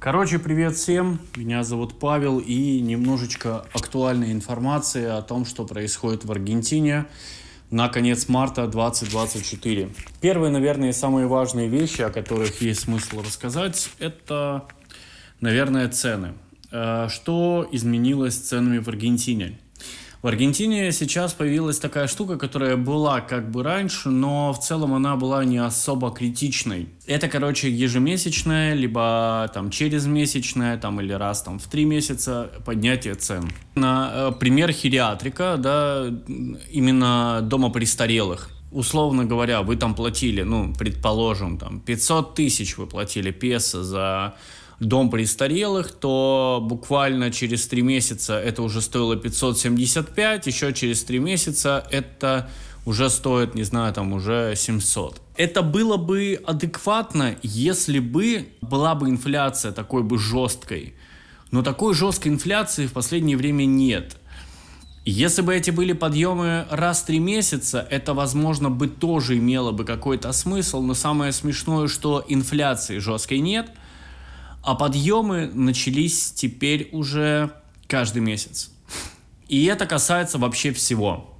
Короче, привет всем. Меня зовут Павел и немножечко актуальной информации о том, что происходит в Аргентине на конец марта 2024. Первые, наверное, самые важные вещи, о которых есть смысл рассказать, это, наверное, цены. Э, что изменилось с ценами в Аргентине? В Аргентине сейчас появилась такая штука, которая была как бы раньше, но в целом она была не особо критичной. Это, короче, ежемесячное, либо там через месячное, там или раз там в три месяца поднятие цен. На э, пример хириатрика, да, именно дома престарелых условно говоря, вы там платили, ну, предположим, там 500 тысяч вы платили песо за дом престарелых, то буквально через три месяца это уже стоило 575, еще через три месяца это уже стоит, не знаю, там уже 700. Это было бы адекватно, если бы была бы инфляция такой бы жесткой. Но такой жесткой инфляции в последнее время нет. Если бы эти были подъемы раз в три месяца, это, возможно, бы тоже имело бы какой-то смысл, но самое смешное, что инфляции жесткой нет – а подъемы начались теперь уже каждый месяц. И это касается вообще всего.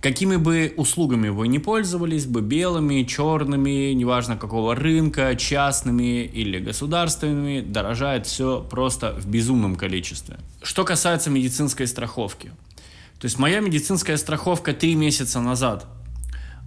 Какими бы услугами вы не пользовались, бы белыми, черными, неважно какого рынка, частными или государственными, дорожает все просто в безумном количестве. Что касается медицинской страховки. То есть моя медицинская страховка три месяца назад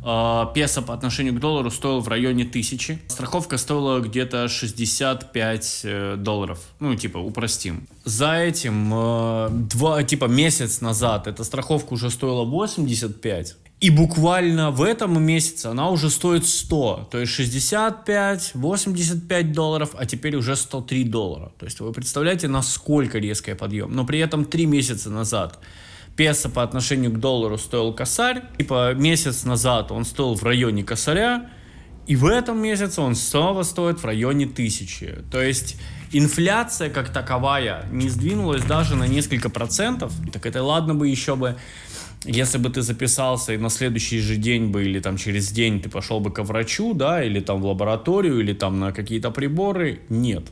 а, песо по отношению к доллару стоил в районе тысячи. Страховка стоила где-то 65 э, долларов. Ну, типа, упростим. За этим, э, два, типа, месяц назад эта страховка уже стоила 85. И буквально в этом месяце она уже стоит 100, то есть 65, 85 долларов, а теперь уже 103 доллара. То есть вы представляете, насколько резкий подъем. Но при этом 3 месяца назад песо по отношению к доллару стоил косарь, типа месяц назад он стоил в районе косаря, и в этом месяце он снова стоит в районе тысячи. То есть инфляция как таковая не сдвинулась даже на несколько процентов. Так это ладно бы еще бы, если бы ты записался и на следующий же день бы или там через день ты пошел бы к врачу, да, или там в лабораторию, или там на какие-то приборы. Нет,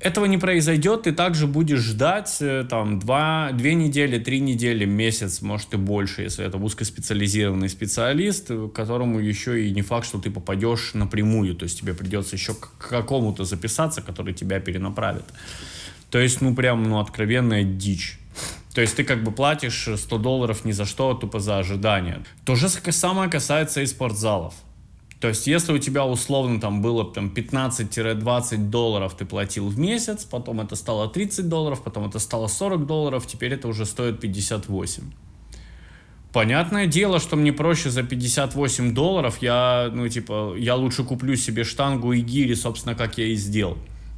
этого не произойдет, ты также будешь ждать э, там два, две недели, три недели, месяц, может и больше, если это узкоспециализированный специалист, э, которому еще и не факт, что ты попадешь напрямую, то есть тебе придется еще к какому-то записаться, который тебя перенаправит. То есть, ну прям, ну откровенная дичь. То есть ты как бы платишь 100 долларов ни за что, а тупо за ожидание. То же самое касается и спортзалов. То есть, если у тебя условно там было там, 15-20 долларов ты платил в месяц, потом это стало 30 долларов, потом это стало 40 долларов, теперь это уже стоит 58. Понятное дело, что мне проще за 58 долларов, я, ну, типа, я лучше куплю себе штангу и гири, собственно, как я и сделал.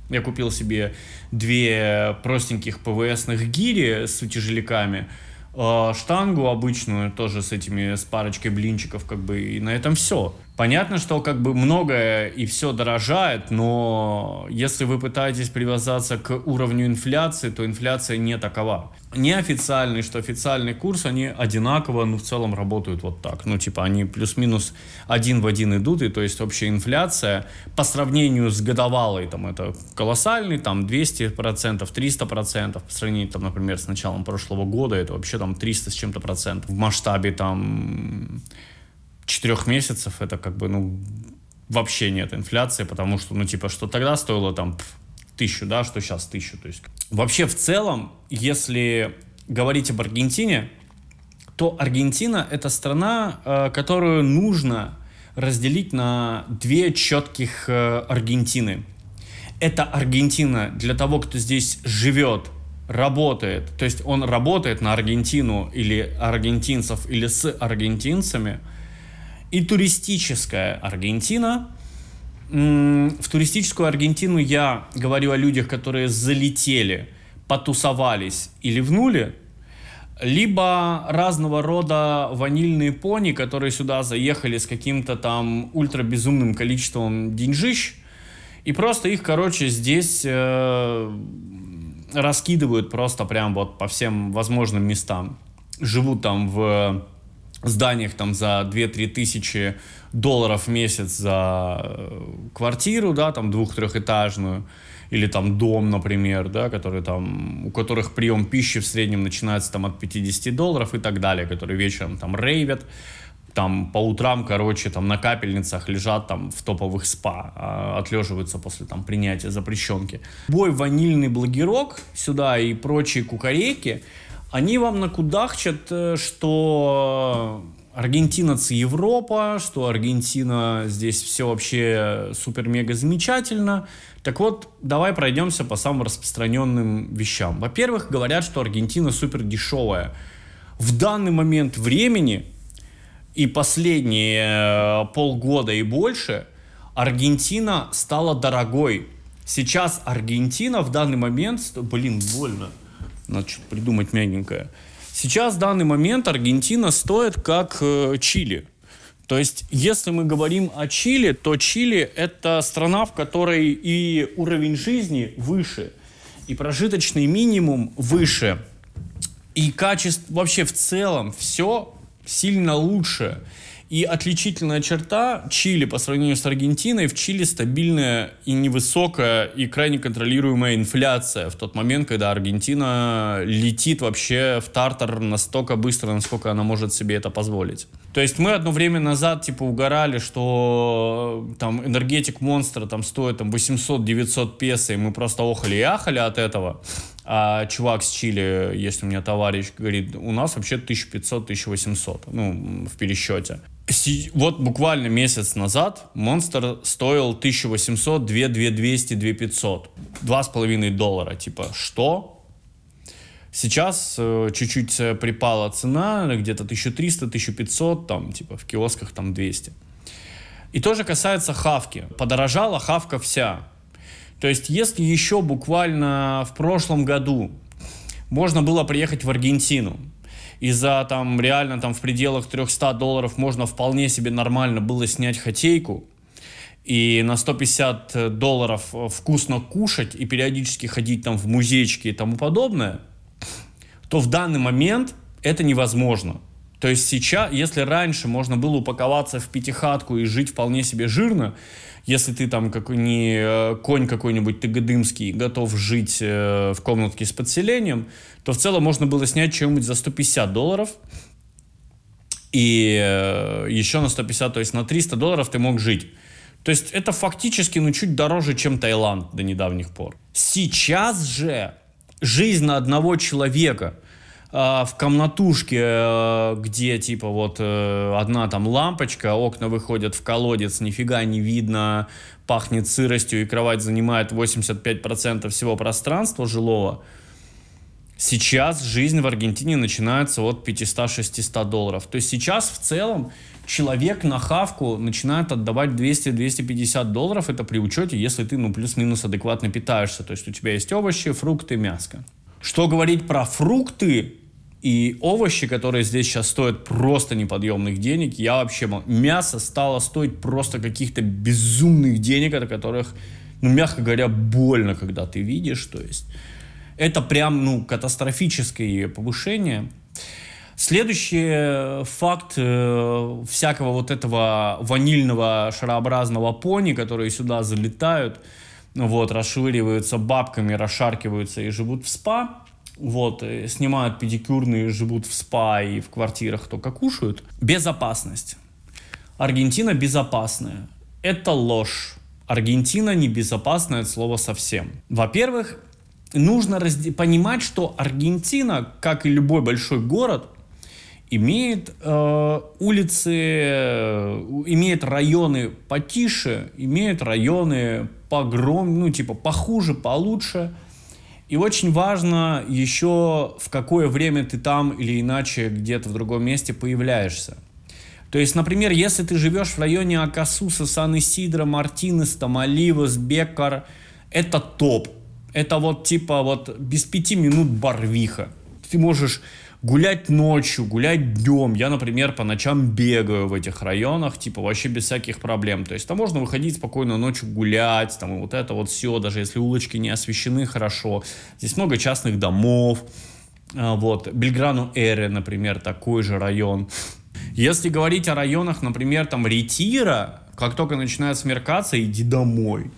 Я купил себе две простеньких ПВСных гири с утяжеликами, э, штангу обычную тоже с этими, с парочкой блинчиков, как бы, и на этом все. Понятно, что как бы многое и все дорожает, но если вы пытаетесь привязаться к уровню инфляции, то инфляция не такова. Неофициальный, что официальный курс, они одинаково, ну, в целом работают вот так. Ну, типа, они плюс-минус один в один идут, и то есть общая инфляция по сравнению с годовалой, там, это колоссальный, там, 200%, 300%, по сравнению, там, например, с началом прошлого года, это вообще там 300 с чем-то процентов в масштабе, там, четырех месяцев это как бы, ну, вообще нет инфляции, потому что, ну, типа, что тогда стоило там тысячу, да, что сейчас тысячу. То есть вообще в целом, если говорить об Аргентине, то Аргентина это страна, э, которую нужно разделить на две четких э, Аргентины. Это Аргентина для того, кто здесь живет, работает, то есть он работает на Аргентину или аргентинцев или с аргентинцами – и туристическая Аргентина. В туристическую Аргентину я говорю о людях, которые залетели, потусовались и ливнули, либо разного рода ванильные пони, которые сюда заехали с каким-то там ультрабезумным количеством деньжищ, и просто их, короче, здесь э, раскидывают просто прям вот по всем возможным местам. Живут там в зданиях там за 2-3 тысячи долларов в месяц за э, квартиру, да, там двух-трехэтажную, или там дом, например, да, который там, у которых прием пищи в среднем начинается там от 50 долларов и так далее, которые вечером там рейвят, там по утрам, короче, там на капельницах лежат там в топовых спа, а отлеживаются после там принятия запрещенки. Бой ванильный блогерок сюда и прочие кукарейки – они вам накудахчат, э, что Аргентина – Европа, что Аргентина здесь все вообще супер-мега замечательно. Так вот, давай пройдемся по самым распространенным вещам. Во-первых, говорят, что Аргентина супер дешевая. В данный момент времени и последние э, полгода и больше Аргентина стала дорогой. Сейчас Аргентина в данный момент... Блин, больно. Надо что-то придумать мягенькое. Сейчас, в данный момент, Аргентина стоит как э, Чили. То есть, если мы говорим о Чили, то Чили – это страна, в которой и уровень жизни выше, и прожиточный минимум выше, и качество вообще в целом все сильно лучше – и отличительная черта Чили по сравнению с Аргентиной, в Чили стабильная и невысокая и крайне контролируемая инфляция в тот момент, когда Аргентина летит вообще в тартар настолько быстро, насколько она может себе это позволить. То есть мы одно время назад типа угорали, что там энергетик монстра там стоит там 800-900 песо, и мы просто охали и ахали от этого. А чувак с Чили, если у меня товарищ, говорит, у нас вообще 1500-1800, ну, в пересчете. Вот буквально месяц назад монстр стоил 1800, 2200 2500 200, 2, 500. 2,5 доллара. Типа, что? Сейчас э, чуть-чуть э, припала цена, где-то 1300, 1500, там, типа, в киосках там 200. И тоже касается хавки. Подорожала хавка вся. То есть, если еще буквально в прошлом году можно было приехать в Аргентину, и за там реально там в пределах 300 долларов можно вполне себе нормально было снять хотейку, и на 150 долларов э, вкусно кушать и периодически ходить там в музейчики и тому подобное, то в данный момент это невозможно – то есть сейчас, если раньше можно было упаковаться в пятихатку и жить вполне себе жирно, если ты там как не э, конь какой-нибудь тыгодымский, готов жить э, в комнатке с подселением, то в целом можно было снять чем нибудь за 150 долларов, и э, еще на 150, то есть на 300 долларов ты мог жить. То есть это фактически ну чуть дороже, чем Таиланд до недавних пор. Сейчас же жизнь на одного человека – а, в комнатушке, э, где типа вот э, одна там лампочка, окна выходят в колодец, нифига не видно, пахнет сыростью и кровать занимает 85% всего пространства жилого, сейчас жизнь в Аргентине начинается от 500-600 долларов. То есть сейчас в целом человек на хавку начинает отдавать 200-250 долларов, это при учете, если ты ну плюс-минус адекватно питаешься, то есть у тебя есть овощи, фрукты, мясо. Что говорить про фрукты, и овощи, которые здесь сейчас стоят просто неподъемных денег, я вообще... Мясо стало стоить просто каких-то безумных денег, от которых, ну, мягко говоря, больно, когда ты видишь. То есть это прям, ну, катастрофическое повышение. Следующий э, факт э, всякого вот этого ванильного шарообразного пони, которые сюда залетают, вот, расшвыриваются бабками, расшаркиваются и живут в спа – вот, э, снимают педикюрные, живут в спа и в квартирах только кушают. Безопасность. Аргентина безопасная. Это ложь. Аргентина небезопасная Это слово совсем. Во-первых, нужно разде- понимать, что Аргентина, как и любой большой город, имеет э, улицы, э, имеет районы потише, имеет районы погром, ну типа похуже, получше. И очень важно еще, в какое время ты там или иначе где-то в другом месте появляешься. То есть, например, если ты живешь в районе Акасуса, Сан-Исидро, Мартинес, Тамаливас, Бекар, это топ. Это вот типа вот без пяти минут барвиха. Ты можешь гулять ночью, гулять днем. Я, например, по ночам бегаю в этих районах, типа, вообще без всяких проблем. То есть там можно выходить спокойно ночью гулять, там и вот это вот все, даже если улочки не освещены хорошо. Здесь много частных домов. А, вот, Бельграну Эре, например, такой же район. Если говорить о районах, например, там Ретира, как только начинает смеркаться, иди домой.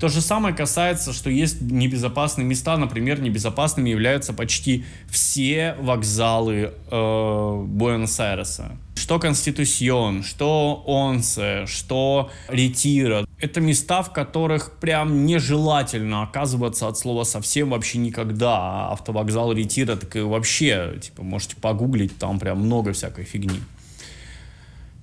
То же самое касается, что есть небезопасные места, например, небезопасными являются почти все вокзалы э, Буэнос-Айреса. Что Конституцион, что Онсе, что Ретира. Это места, в которых прям нежелательно оказываться от слова совсем вообще никогда. А автовокзал Ретира, так и вообще, типа, можете погуглить, там прям много всякой фигни.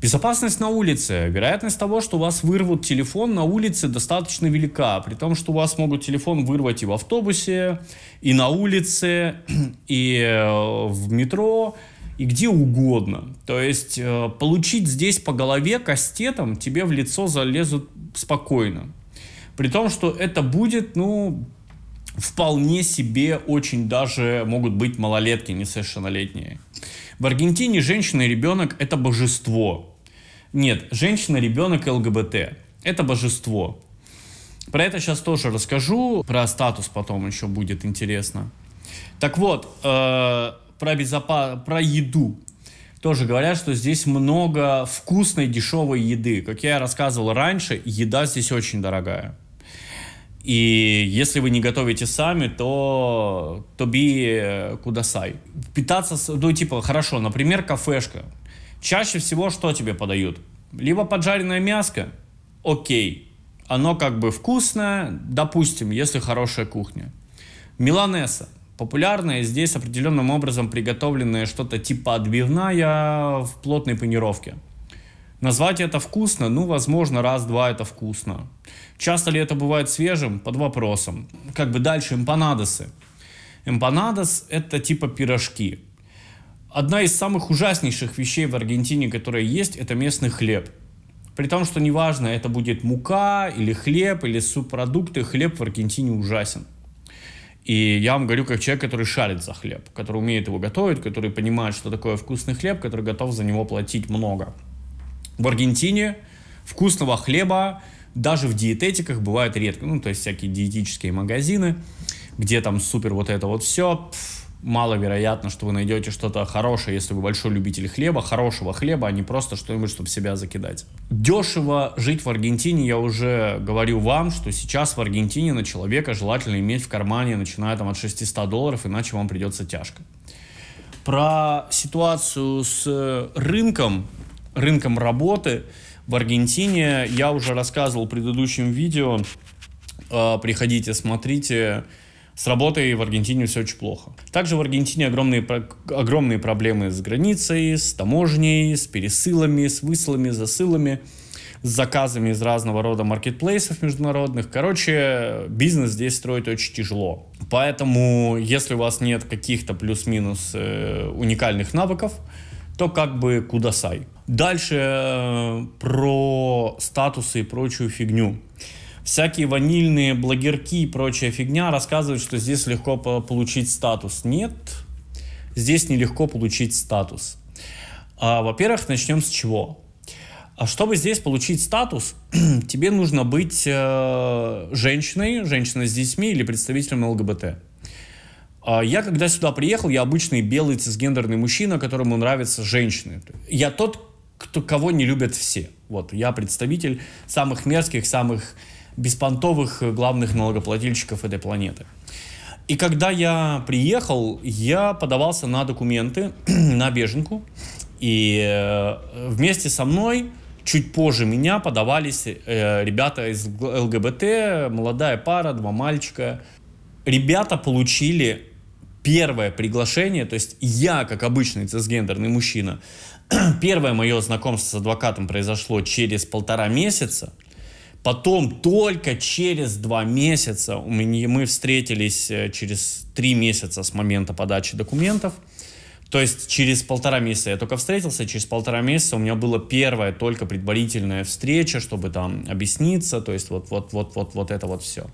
Безопасность на улице. Вероятность того, что у вас вырвут телефон на улице достаточно велика, при том, что у вас могут телефон вырвать и в автобусе, и на улице, и э, в метро, и где угодно. То есть э, получить здесь по голове кастетом тебе в лицо залезут спокойно. При том, что это будет, ну, вполне себе очень даже могут быть малолетки, несовершеннолетние. В Аргентине женщина и ребенок – это божество. Нет, женщина, ребенок ЛГБТ – это божество. Про это сейчас тоже расскажу, про статус потом еще будет интересно. Так вот, э, про, безопа- про еду. Тоже говорят, что здесь много вкусной, дешевой еды. Как я рассказывал раньше, еда здесь очень дорогая. И если вы не готовите сами, то тоби э, кудасай. Питаться, ну типа, хорошо, например, кафешка. Чаще всего что тебе подают? Либо поджаренное мяско, окей, оно как бы вкусное, допустим, если хорошая кухня. Миланеса. Популярное здесь определенным образом приготовленное что-то типа отбивная в плотной панировке. Назвать это вкусно? Ну, возможно, раз-два это вкусно. Часто ли это бывает свежим? Под вопросом. Как бы дальше эмпанадосы. Эмпанадос – это типа пирожки. Одна из самых ужаснейших вещей в Аргентине, которая есть, это местный хлеб. При том, что неважно, это будет мука или хлеб, или субпродукты, хлеб в Аргентине ужасен. И я вам говорю, как человек, который шарит за хлеб, который умеет его готовить, который понимает, что такое вкусный хлеб, который готов за него платить много в Аргентине вкусного хлеба даже в диететиках бывает редко. Ну, то есть всякие диетические магазины, где там супер вот это вот все. Пфф, маловероятно, что вы найдете что-то хорошее, если вы большой любитель хлеба, хорошего хлеба, а не просто что-нибудь, чтобы себя закидать. Дешево жить в Аргентине, я уже говорю вам, что сейчас в Аргентине на человека желательно иметь в кармане, начиная там от 600 долларов, иначе вам придется тяжко. Про ситуацию с э, рынком рынком работы в Аргентине. Я уже рассказывал в предыдущем видео. Э, приходите, смотрите. С работой в Аргентине все очень плохо. Также в Аргентине огромные, огромные проблемы с границей, с таможней, с пересылами, с высылами, засылами, с заказами из разного рода маркетплейсов международных. Короче, бизнес здесь строить очень тяжело. Поэтому, если у вас нет каких-то плюс-минус э, уникальных навыков, то как бы кудасай. Дальше э, про статусы и прочую фигню. Всякие ванильные блогерки и прочая фигня рассказывают, что здесь легко получить статус. Нет, здесь нелегко получить статус. А, во-первых, начнем с чего? А чтобы здесь получить статус, тебе нужно быть э, женщиной, женщиной с детьми или представителем ЛГБТ. А, я когда сюда приехал, я обычный белый цисгендерный мужчина, которому нравятся женщины. Я тот, кто, кого не любят все. Вот, я представитель самых мерзких, самых беспонтовых э, главных налогоплательщиков этой планеты. И когда я приехал, я подавался на документы, на беженку. И э, вместе со мной, чуть позже меня, подавались э, ребята из ЛГБТ, молодая пара, два мальчика. Ребята получили первое приглашение, то есть я, как обычный цисгендерный мужчина, первое мое знакомство с адвокатом произошло через полтора месяца, Потом только через два месяца у меня, мы встретились э, через три месяца с момента подачи документов. То есть через полтора месяца я только встретился, через полтора месяца у меня была первая только предварительная встреча, чтобы там объясниться, то есть вот, вот, вот, вот, вот это вот все.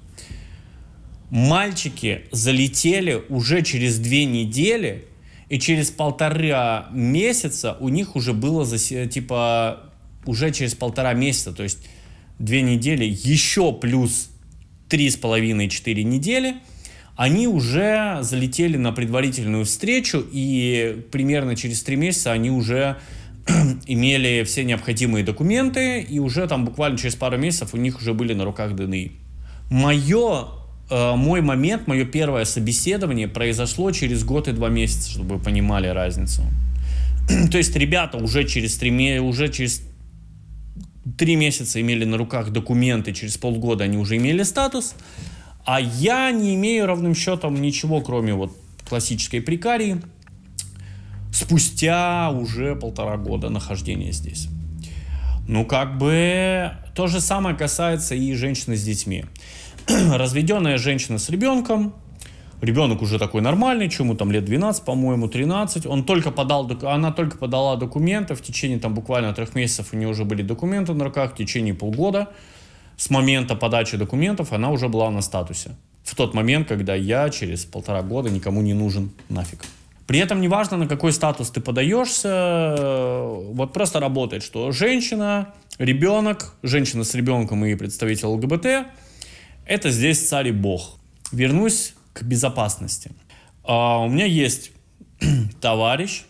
Мальчики залетели уже через две недели, и через полтора месяца у них уже было, типа, уже через полтора месяца, то есть две недели, еще плюс три с половиной, четыре недели, они уже залетели на предварительную встречу, и примерно через три месяца они уже имели все необходимые документы, и уже там буквально через пару месяцев у них уже были на руках ДНИ. Мое Э, мой момент, мое первое собеседование произошло через год и два месяца, чтобы вы понимали разницу. То есть ребята уже через три, уже через три месяца имели на руках документы, через полгода они уже имели статус, а я не имею равным счетом ничего, кроме вот классической прикарии, спустя уже полтора года нахождения здесь. Ну, как бы то же самое касается и женщины с детьми. разведенная женщина с ребенком, ребенок уже такой нормальный, чему там лет 12, по-моему, 13, он только подал, она только подала документы, в течение там буквально трех месяцев у нее уже были документы на руках, в течение полгода с момента подачи документов она уже была на статусе. В тот момент, когда я через полтора года никому не нужен нафиг. При этом неважно, на какой статус ты подаешься, э, вот просто работает, что женщина, ребенок, женщина с ребенком и представитель ЛГБТ – это здесь царь и бог. Вернусь к безопасности. А, у меня есть товарищ,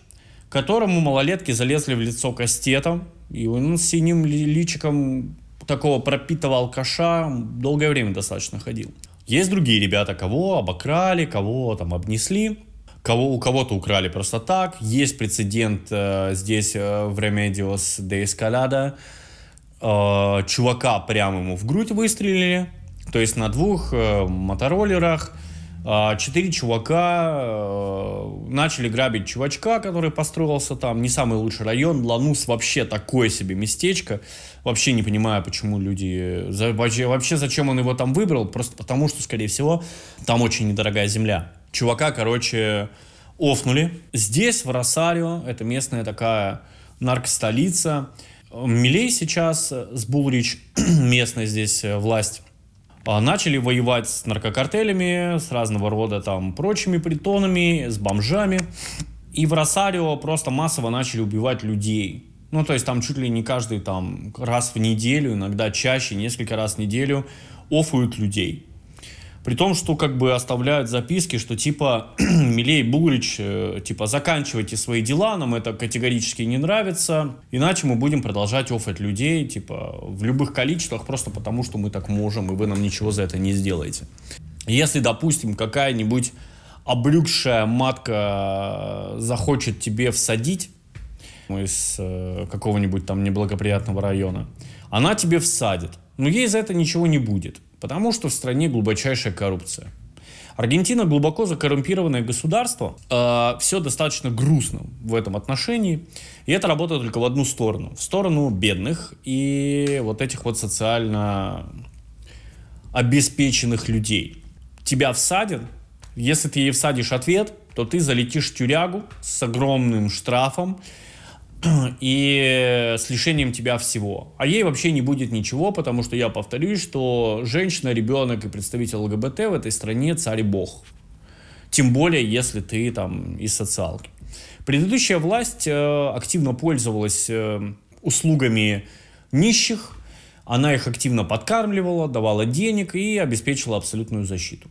которому малолетки залезли в лицо кастетом, и он с синим личиком такого пропитого алкаша долгое время достаточно ходил. Есть другие ребята, кого обокрали, кого там обнесли, кого, у кого-то украли просто так. Есть прецедент э, здесь э, в Ремедиос де Escalada. Э, чувака прямо ему в грудь выстрелили, то есть на двух э, мотороллерах э, четыре чувака э, начали грабить чувачка, который построился там. Не самый лучший район. Ланус вообще такое себе местечко. Вообще не понимаю, почему люди... За, вообще, вообще зачем он его там выбрал. Просто потому, что, скорее всего, там очень недорогая земля. Чувака, короче, офнули. Здесь, в Росарио, это местная такая наркостолица. Милей сейчас э, с Булрич, местная здесь э, власть а, начали воевать с наркокартелями, с разного рода там прочими притонами, с бомжами. И в Росарио просто массово начали убивать людей. Ну, то есть там чуть ли не каждый там раз в неделю, иногда чаще, несколько раз в неделю офуют людей. При том, что как бы оставляют записки, что типа Милей Буглич, э, типа заканчивайте свои дела, нам это категорически не нравится, иначе мы будем продолжать оффать людей, типа в любых количествах, просто потому что мы так можем, и вы нам ничего за это не сделаете. Если, допустим, какая-нибудь облюкшая матка захочет тебе всадить из э, какого-нибудь там неблагоприятного района, она тебе всадит. Но ей за это ничего не будет. Потому что в стране глубочайшая коррупция. Аргентина глубоко закоррумпированное государство. Э, а, все достаточно грустно в этом отношении. И это работает только в одну сторону. В сторону бедных и вот этих вот социально обеспеченных людей. Тебя всадят. Если ты ей всадишь ответ, то ты залетишь в тюрягу с огромным штрафом и э, с лишением тебя всего. А ей вообще не будет ничего, потому что я повторюсь, что женщина, ребенок и представитель ЛГБТ в этой стране царь бог. Тем более, если ты там из социалки. Предыдущая власть э, активно пользовалась э, услугами нищих, она их активно подкармливала, давала денег и обеспечила абсолютную защиту.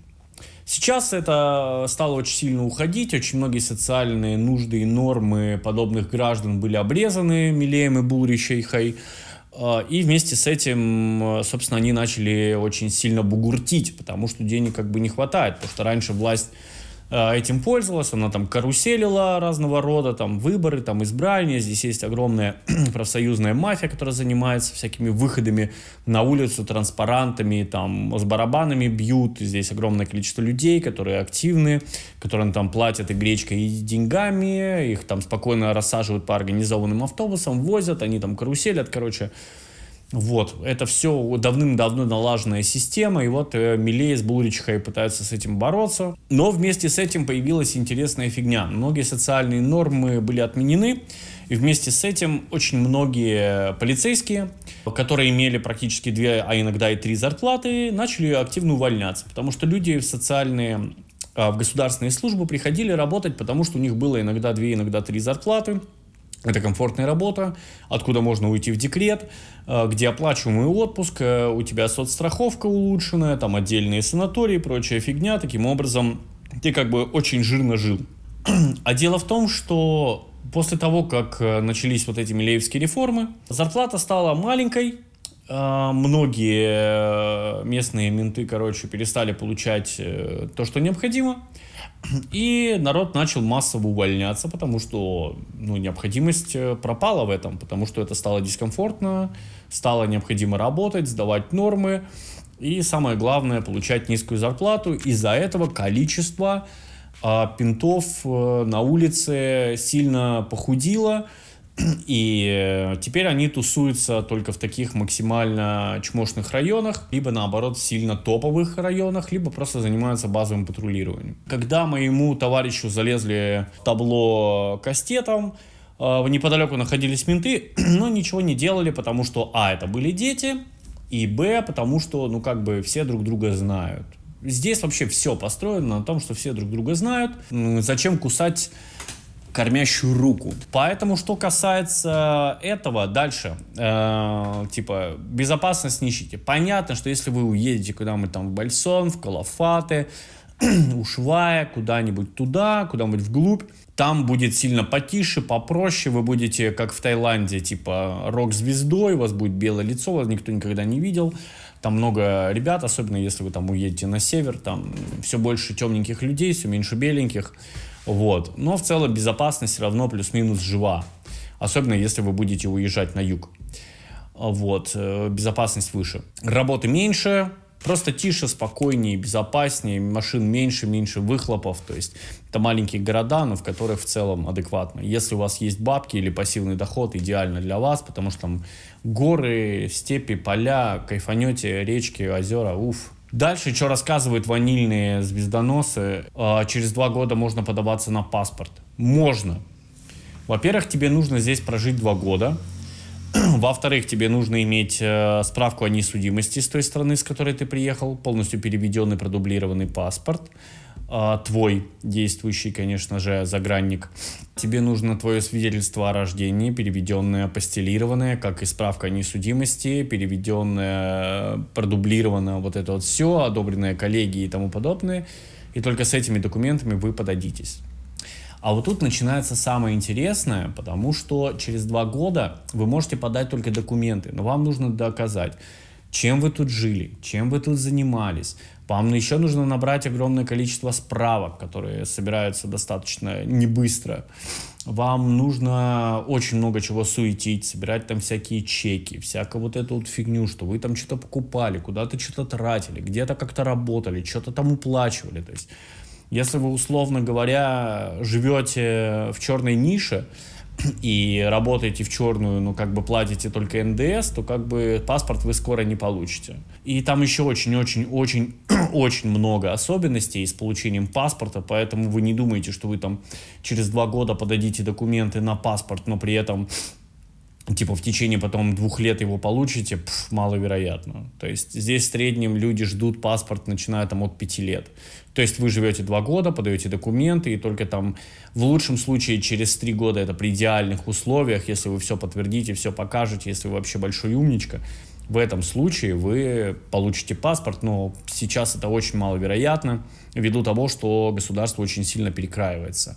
Сейчас это э, стало очень сильно уходить, очень многие социальные нужды и нормы подобных граждан были обрезаны Милеем и Булрищейхой. Э, и вместе с этим, э, собственно, они начали очень сильно бугуртить, потому что денег как бы не хватает, потому что раньше власть Э, этим пользовалась, она там каруселила разного рода, там выборы, там избрания, здесь есть огромная профсоюзная мафия, которая занимается всякими выходами на улицу, транспарантами, там с барабанами бьют, здесь огромное количество людей, которые активны, которым там платят и гречкой, и деньгами, их там спокойно рассаживают по организованным автобусам, возят, они там каруселят, короче, вот, это все давным-давно налаженная система, и вот э, Милей с Булричихой пытаются с этим бороться. Но вместе с этим появилась интересная фигня. Многие социальные нормы были отменены, и вместе с этим очень многие полицейские, которые имели практически две, а иногда и три зарплаты, начали активно увольняться, потому что люди в социальные, а, в государственные службы приходили работать, потому что у них было иногда две, иногда три зарплаты, это комфортная работа, откуда можно уйти в декрет, э, где оплачиваемый отпуск, э, у тебя соцстраховка улучшенная, там отдельные санатории, прочая фигня. Таким образом, ты как бы очень жирно жил. А дело в том, что после того, как э, начались вот эти милеевские реформы, зарплата стала маленькой, многие местные менты, короче, перестали получать то, что необходимо. И народ начал массово увольняться, потому что ну, необходимость э, пропала в этом, потому что это стало дискомфортно, стало необходимо работать, сдавать нормы и, самое главное, получать низкую зарплату. Из-за этого количество а, пинтов э, на улице сильно похудило, И э, теперь они тусуются только в таких максимально чмошных районах, либо наоборот сильно топовых районах, либо просто занимаются базовым патрулированием. Когда моему товарищу залезли в табло кастетом, э, в неподалеку находились менты, но ничего не делали, потому что, а, это были дети, и, б, потому что, ну, как бы все друг друга знают. Здесь вообще все построено на том, что все друг друга знают. Зачем кусать кормящую руку. Поэтому, что касается этого, дальше, э, типа, безопасность не ищите. Понятно, что если вы уедете куда-нибудь там в Бальсон, в Калафаты, Ушвая, куда-нибудь туда, куда-нибудь вглубь, там будет сильно потише, попроще, вы будете, как в Таиланде, типа, рок-звездой, у вас будет белое лицо, вас никто никогда не видел, там много ребят, особенно если вы там уедете на север, там все больше темненьких людей, все меньше беленьких, вот. Но в целом безопасность все равно плюс-минус жива. Особенно если вы будете уезжать на юг. Вот. Э, безопасность выше. Работы меньше, просто тише, спокойнее, безопаснее, машин меньше, меньше выхлопов, то есть это маленькие города, но в которых в целом адекватно. Если у вас есть бабки или пассивный доход, идеально для вас, потому что там горы, степи, поля, кайфанете, речки, озера, уф, Дальше, что рассказывают ванильные звездоносы, а, через два года можно подаваться на паспорт. Можно. Во-первых, тебе нужно здесь прожить два года. Во-вторых, тебе нужно иметь э, справку о несудимости с той страны, с которой ты приехал, полностью переведенный, продублированный паспорт. А, твой действующий, конечно же, загранник. Тебе нужно твое свидетельство о рождении, переведенное, постелированное, как и справка о несудимости, переведенное, продублированное вот это вот все, одобренное коллеги и тому подобное. И только с этими документами вы подадитесь. А вот тут начинается самое интересное, потому что через два года вы можете подать только документы, но вам нужно доказать, чем вы тут жили, чем вы тут занимались. Вам еще нужно набрать огромное количество справок, которые собираются достаточно не быстро. Вам нужно очень много чего суетить, собирать там всякие чеки, всякую вот эту вот фигню, что вы там что-то покупали, куда-то что-то тратили, где-то как-то работали, что-то там уплачивали. То есть, если вы, условно говоря, живете в черной нише, и работаете в черную, но как бы платите только НДС, то как бы паспорт вы скоро не получите. И там еще очень-очень-очень-очень много особенностей с получением паспорта, поэтому вы не думаете, что вы там через два года подадите документы на паспорт, но при этом типа в течение потом двух лет его получите, пф, маловероятно. То есть здесь в среднем люди ждут паспорт, начиная там от пяти лет. То есть вы живете два года, подаете документы, и только там в лучшем случае через три года это при идеальных условиях, если вы все подтвердите, все покажете, если вы вообще большой умничка, в этом случае вы получите паспорт, но сейчас это очень маловероятно, ввиду того, что государство очень сильно перекраивается.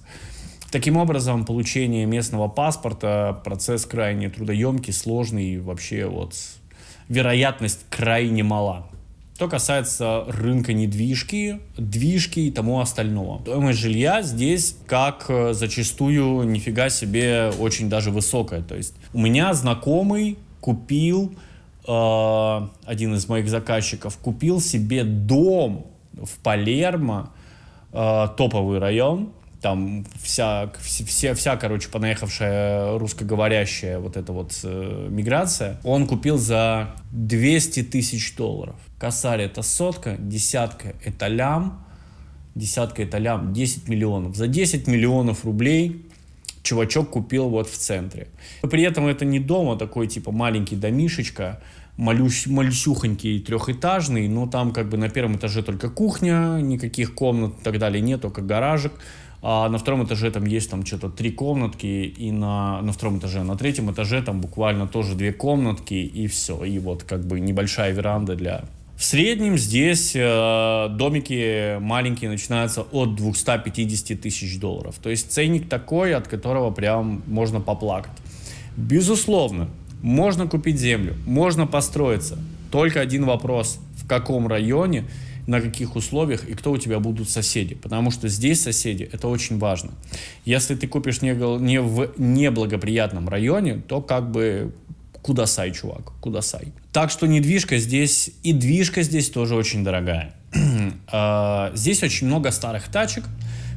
Таким образом, получение местного паспорта – процесс крайне трудоемкий, сложный и вообще вот вероятность крайне мала. Что касается рынка недвижки, движки и тому остального. Стоимость жилья здесь, как э, зачастую, нифига себе очень даже высокая. То есть у меня знакомый купил, э, один из моих заказчиков, купил себе дом в Палермо, э, топовый район, там вся, вся, вся, короче, понаехавшая русскоговорящая вот эта вот э, миграция, он купил за 200 тысяч долларов. Косарь это сотка, десятка это лям, десятка это лям, 10 миллионов. За 10 миллионов рублей чувачок купил вот в центре. Но при этом это не дом, а такой типа маленький домишечка, малюсь, малюсюхонький трехэтажный, но там как бы на первом этаже только кухня, никаких комнат и так далее нет, только гаражик а на втором этаже там есть там что-то три комнатки, и на, на втором этаже, на третьем этаже там буквально тоже две комнатки, и все, и вот как бы небольшая веранда для... В среднем здесь э, домики маленькие начинаются от 250 тысяч долларов. То есть ценник такой, от которого прям можно поплакать. Безусловно, можно купить землю, можно построиться. Только один вопрос, в каком районе на каких условиях и кто у тебя будут соседи. Потому что здесь соседи – это очень важно. Если ты купишь не, не в неблагоприятном районе, то как бы кудасай, чувак, кудасай. Так что недвижка здесь, и движка здесь тоже очень дорогая. А, здесь очень много старых тачек,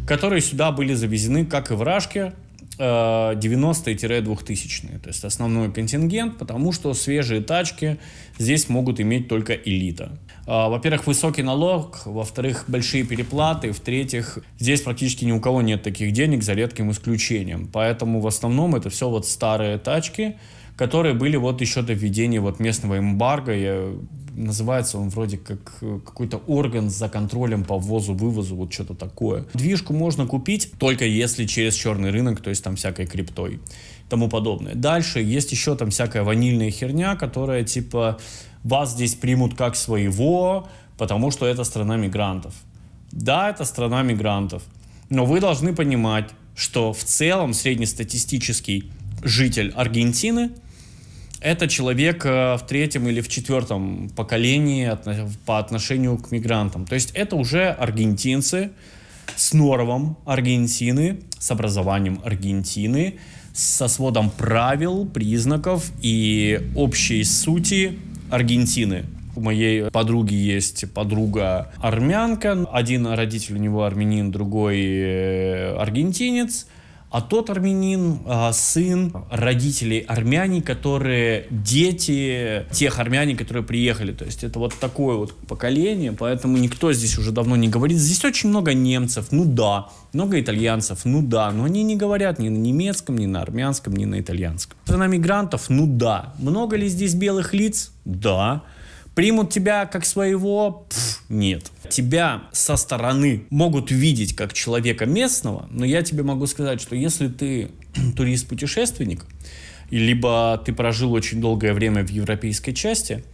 которые сюда были завезены, как и в Рашке, 90-2000-е, а, то есть основной контингент, потому что свежие тачки здесь могут иметь только элита. А, во-первых, высокий налог, во-вторых, большие переплаты, в-третьих, здесь практически ни у кого нет таких денег, за редким исключением. Поэтому в основном это все вот старые тачки, которые были вот еще до введения вот местного эмбарго. Я, называется он вроде как э, какой-то орган за контролем по ввозу, вывозу, вот что-то такое. Движку можно купить только если через черный рынок, то есть там всякой криптой тому подобное. Дальше есть еще там всякая ванильная херня, которая типа вас здесь примут как своего, потому что это страна мигрантов. Да, это страна мигрантов, но вы должны понимать, что в целом среднестатистический житель Аргентины это человек э, в третьем или в четвертом поколении по отношению к мигрантам. То есть это уже аргентинцы с нормом Аргентины, с образованием Аргентины, со сводом правил, признаков и общей сути Аргентины. У моей подруги есть подруга армянка, один родитель у него армянин, другой э, аргентинец а тот армянин а, сын родителей армяне, которые дети тех армяне, которые приехали. То есть это вот такое вот поколение, поэтому никто здесь уже давно не говорит. Здесь очень много немцев, ну да, много итальянцев, ну да, но они не говорят ни на немецком, ни на армянском, ни на итальянском. Страна мигрантов, ну да. Много ли здесь белых лиц? Да. Примут тебя как своего? Пфф, нет. Тебя со стороны могут видеть как человека местного, но я тебе могу сказать, что если ты турист-путешественник, либо ты прожил очень долгое время в европейской части,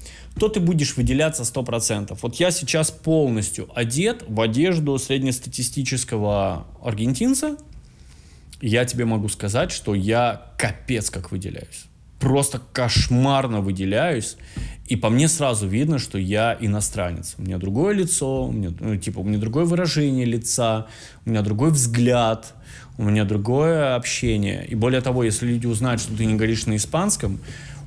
то ты будешь выделяться 100%. Вот я сейчас полностью одет в одежду среднестатистического аргентинца, я тебе могу сказать, что я капец как выделяюсь. Просто кошмарно выделяюсь. И по мне сразу видно, что я иностранец. У меня другое лицо, у меня, ну, типа, у меня другое выражение лица, у меня другой взгляд, у меня другое общение. И более того, если люди узнают, что ты не говоришь на испанском,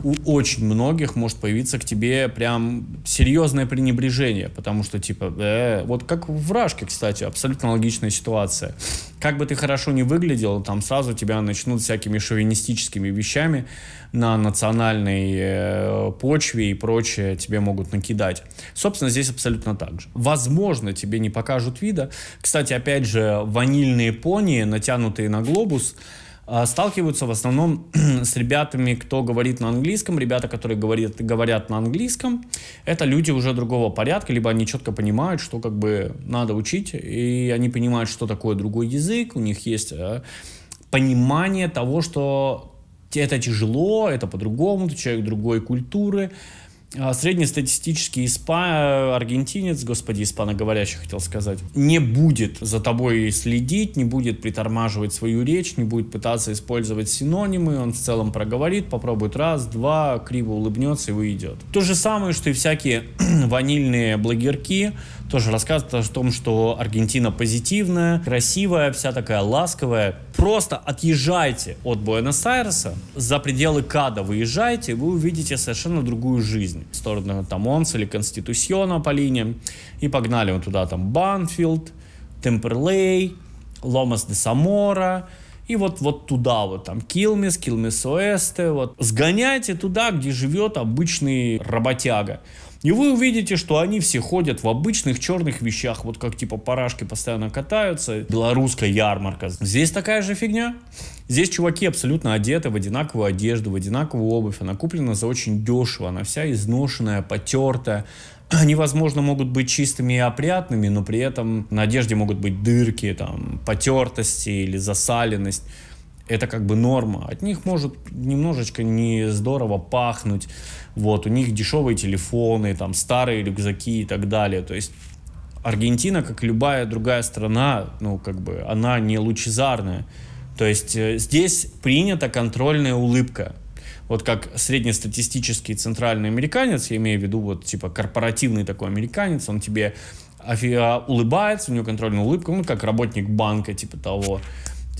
у очень многих может появиться к тебе прям серьезное пренебрежение, потому что типа, э, вот как в Рашке, кстати, абсолютно логичная ситуация. Как бы ты хорошо не выглядел, там сразу тебя начнут всякими шовинистическими вещами на национальной э, почве и прочее тебе могут накидать. Собственно, здесь абсолютно так же. Возможно, тебе не покажут вида. Кстати, опять же, ванильные пони, натянутые на глобус, а, сталкиваются в основном с ребятами, кто говорит на английском. Ребята, которые говорят, говорят на английском, это люди уже другого порядка, либо они четко понимают, что как бы надо учить, и они понимают, что такое другой язык, у них есть э, понимание того, что это тяжело, это по-другому, человек другой культуры, а, среднестатистический испа, аргентинец, господи, испаноговорящий хотел сказать, не будет за тобой следить, не будет притормаживать свою речь, не будет пытаться использовать синонимы, он в целом проговорит, попробует раз, два, криво улыбнется и выйдет. То же самое, что и всякие ванильные блогерки, тоже рассказывают о том, что Аргентина позитивная, красивая, вся такая ласковая, Просто отъезжайте от Буэнос-Айреса, за пределы Када выезжайте, вы увидите совершенно другую жизнь. В сторону там Онса или Конституциона по линиям. И погнали вот туда там Банфилд, Темперлей, Ломас де Самора, и вот, вот туда вот, там, Килмис, Килмис Оэсте, вот. Сгоняйте туда, где живет обычный работяга. И вы увидите, что они все ходят в обычных черных вещах, вот как типа парашки постоянно катаются, белорусская ярмарка. Здесь такая же фигня. Здесь чуваки абсолютно одеты в одинаковую одежду, в одинаковую обувь. Она куплена за очень дешево, она вся изношенная, потертая. Они, возможно, могут быть чистыми и опрятными, но при этом на одежде могут быть дырки, там, потертости или засаленность это как бы норма. От них может немножечко не здорово пахнуть. Вот, у них дешевые телефоны, там, старые рюкзаки и так далее. То есть Аргентина, как любая другая страна, ну, как бы, она не лучезарная. То есть э, здесь принята контрольная улыбка. Вот как среднестатистический центральный американец, я имею в виду вот типа корпоративный такой американец, он тебе а, улыбается, у него контрольная улыбка, ну как работник банка типа того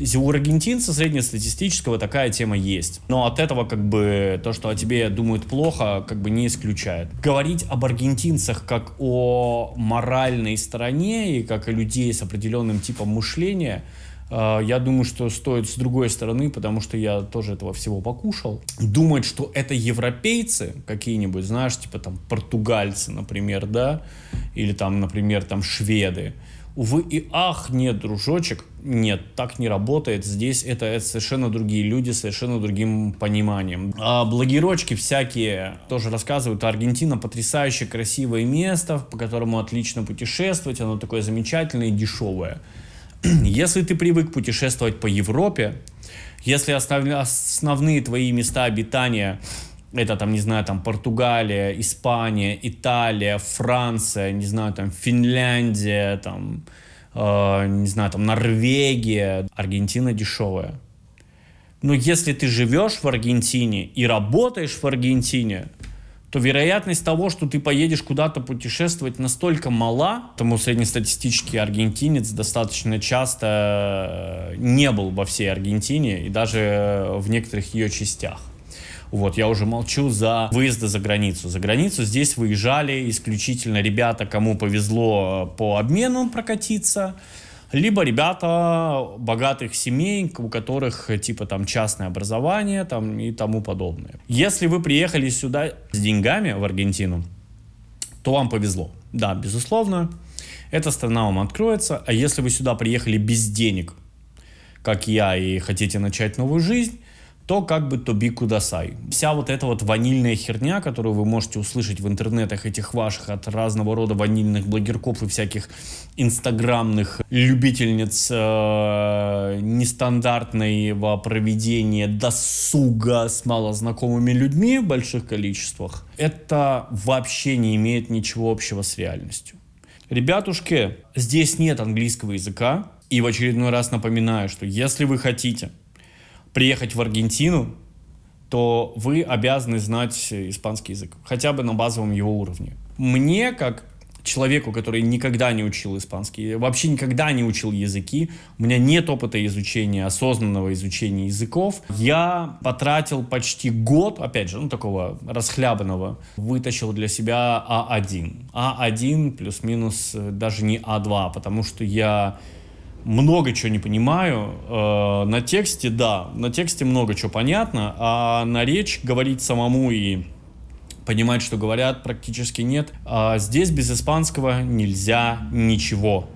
есть у аргентинца среднестатистического такая тема есть. Но от этого как бы то, что о тебе думают плохо, как бы не исключает. Говорить об аргентинцах как о моральной стороне и как о людей с определенным типом мышления, э, я думаю, что стоит с другой стороны, потому что я тоже этого всего покушал. Думать, что это европейцы какие-нибудь, знаешь, типа там португальцы, например, да, или там, например, там шведы, увы и ах, нет, дружочек, нет, так не работает. Здесь это, это совершенно другие люди, совершенно другим пониманием. А блогерочки всякие тоже рассказывают. Аргентина потрясающе красивое место, по которому отлично путешествовать. Оно такое замечательное и дешевое. Если ты привык путешествовать по Европе, если основные твои места обитания это там, не знаю, там Португалия, Испания, Италия, Франция, не знаю, там Финляндия, там, э, не знаю, там Норвегия, Аргентина дешевая. Но если ты живешь в Аргентине и работаешь в Аргентине, то вероятность того, что ты поедешь куда-то путешествовать, настолько мала, потому среднестатистический аргентинец достаточно часто э, не был во всей Аргентине и даже э, в некоторых ее частях. Вот, я уже молчу за выезды за границу. За границу здесь выезжали исключительно ребята, кому повезло э, по обмену прокатиться, либо ребята богатых семей, у которых э, типа там частное образование там, и тому подобное. Если вы приехали сюда с деньгами в Аргентину, то вам повезло. Да, безусловно, эта страна вам откроется. А если вы сюда приехали без денег, как я, и хотите начать новую жизнь, то как бы Тоби Кудасай. Вся вот эта вот ванильная херня, которую вы можете услышать в интернетах этих ваших от разного рода ванильных блогерков и всяких инстаграмных любительниц э, нестандартного проведения досуга с малознакомыми людьми в больших количествах, это вообще не имеет ничего общего с реальностью. Ребятушки, здесь нет английского языка, и в очередной раз напоминаю, что если вы хотите приехать в Аргентину, то вы обязаны знать испанский язык, хотя бы на базовом его уровне. Мне, как человеку, который никогда не учил испанский, вообще никогда не учил языки, у меня нет опыта изучения, осознанного изучения языков, я потратил почти год, опять же, ну такого расхлябанного, вытащил для себя А1. А1 плюс-минус э, даже не А2, потому что я много чего не понимаю. Э, на тексте, да, на тексте много чего понятно, а на речь говорить самому и понимать, что говорят, практически нет. А здесь без испанского нельзя ничего.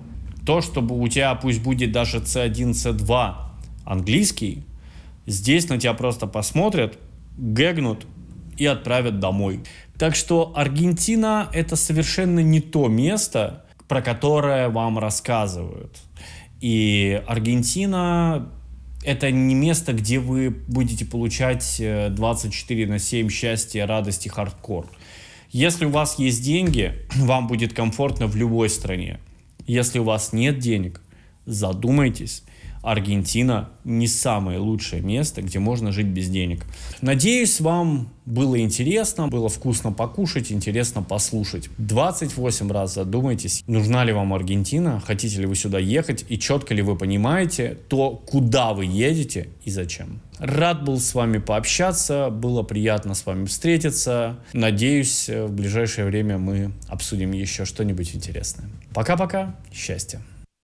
То, чтобы у тебя пусть будет даже C1, C2 английский, здесь на тебя просто посмотрят, гэгнут и отправят домой. Так что Аргентина это совершенно не то место, про которое вам рассказывают. И Аргентина это не место, где вы будете получать 24 э, на 7 счастье, радости, хардкор. Если у вас есть деньги, вам будет комфортно в любой стране. Если у вас нет денег, задумайтесь Аргентина не самое лучшее место, где можно жить без денег. Надеюсь, вам было интересно, было вкусно покушать, интересно послушать. 28 раз задумайтесь, нужна ли вам Аргентина, хотите ли вы сюда ехать и четко ли вы понимаете то, куда вы едете и зачем. Рад был с вами пообщаться, было приятно с вами встретиться. Надеюсь, в ближайшее время мы обсудим еще что-нибудь интересное. Пока-пока, счастья!